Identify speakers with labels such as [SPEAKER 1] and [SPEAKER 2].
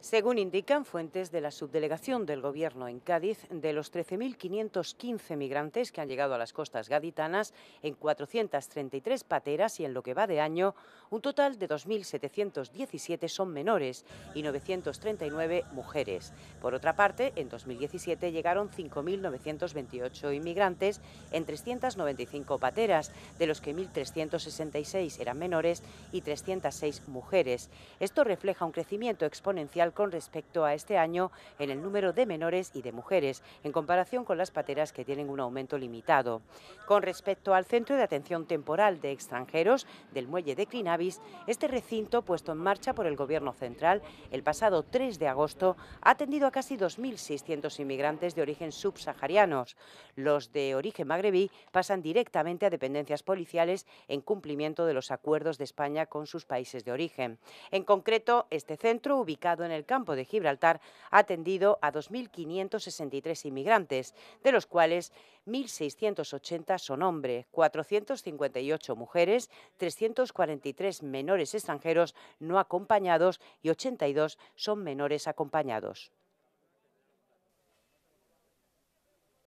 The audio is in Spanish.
[SPEAKER 1] Según indican fuentes de la subdelegación del Gobierno en Cádiz, de los 13.515 migrantes que han llegado a las costas gaditanas en 433 pateras y en lo que va de año, un total de 2.717 son menores y 939 mujeres. Por otra parte, en 2017 llegaron 5.928 inmigrantes en 395 pateras, de los que 1.366 eran menores y 306 mujeres. Esto refleja un crecimiento exponencial con respecto a este año en el número de menores y de mujeres, en comparación con las pateras que tienen un aumento limitado. Con respecto al Centro de Atención Temporal de Extranjeros del Muelle de Clinavis, este recinto, puesto en marcha por el Gobierno Central el pasado 3 de agosto, ha atendido a casi 2.600 inmigrantes de origen subsaharianos. Los de origen magrebí pasan directamente a dependencias policiales en cumplimiento de los acuerdos de España con sus países de origen. En concreto, este centro, ubicado en el el campo de Gibraltar ha atendido a 2.563 inmigrantes, de los cuales 1.680 son hombres, 458 mujeres, 343 menores extranjeros no acompañados y 82 son menores acompañados.